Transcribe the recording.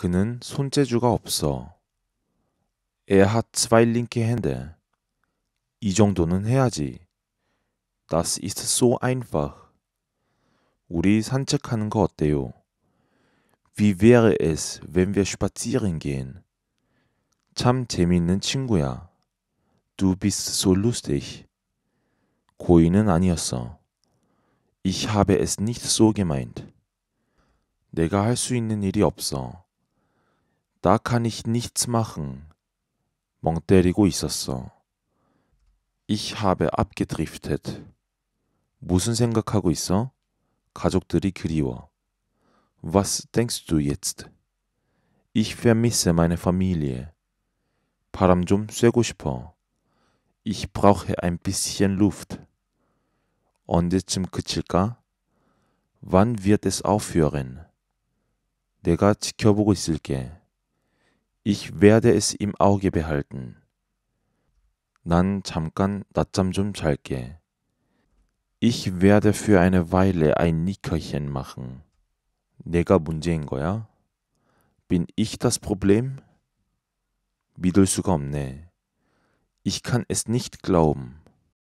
그는 손재주가 없어. Er hat zwei linke Hände. 이 정도는 해야지. Das ist so einfach. 우리 산책하는 거 어때요? Wie wäre es, wenn wir spazieren gehen? 참 재미있는 친구야. Du bist so lustig. 고의는 아니었어. Ich habe es nicht so gemeint. 내가 할 수 있는 일이 없어. Da kann ich nichts machen. 멍 때리고 있었어. Ich habe abgedriftet. 무슨 생각하고 있어? 가족들이 그리워. Was denkst du jetzt? Ich vermisse meine Familie. 바람 좀 쐬고 싶어. Ich brauche ein bisschen Luft. 언제쯤 그칠까? Wann wird es aufhören? 내가 지켜보고 있을게. Ich werde es im Auge behalten. 난 잠깐 낮잠 좀 잘게. Ich werde für eine Weile ein Nickerchen machen. 내가 문제인 거야? Bin ich das Problem? 믿을 수가 없네. Ich kann es nicht glauben.